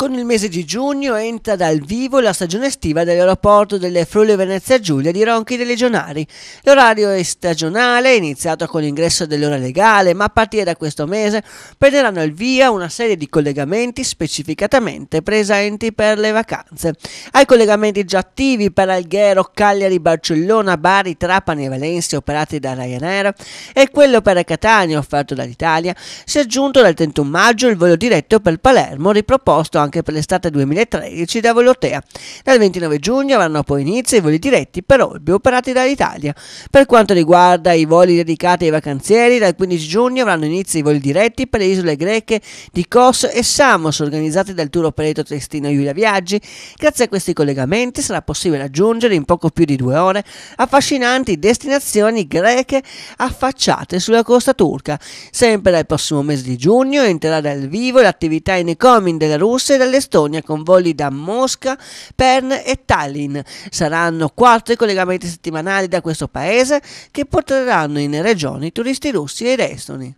Con il mese di giugno entra dal vivo la stagione estiva dell'aeroporto delle Friuli Venezia Giulia di Ronchi dei Legionari. L'orario è stagionale, iniziato con l'ingresso dell'ora legale, ma a partire da questo mese prenderanno il via una serie di collegamenti specificatamente presenti per le vacanze. Ai collegamenti già attivi per Alghero, Cagliari, Barcellona, Bari, Trapani e Valencia operati da Ryanair e quello per Catania offerto dall'Italia si è aggiunto dal 31 maggio il volo diretto per Palermo riproposto anche anche per l'estate 2013 da Volotea. Dal 29 giugno avranno poi inizio i voli diretti per Olbia operati dall'Italia. Per quanto riguarda i voli dedicati ai vacanzieri, dal 15 giugno avranno inizio i voli diretti per le isole greche di Kos e Samos organizzati dal tour operator Testino Giulia Viaggi. Grazie a questi collegamenti sarà possibile raggiungere in poco più di due ore affascinanti destinazioni greche affacciate sulla costa turca. Sempre dal prossimo mese di giugno entrerà dal vivo l'attività in Ecomin della Russia dall'Estonia con voli da Mosca, Pern e Tallinn. Saranno quattro i collegamenti settimanali da questo paese che porteranno in regioni turisti russi ed estoni.